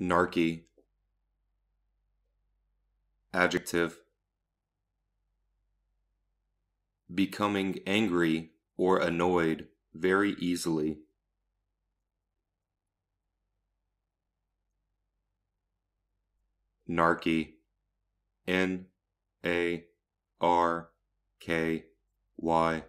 Narky. Adjective. Becoming angry or annoyed very easily. Narky. N A R K Y.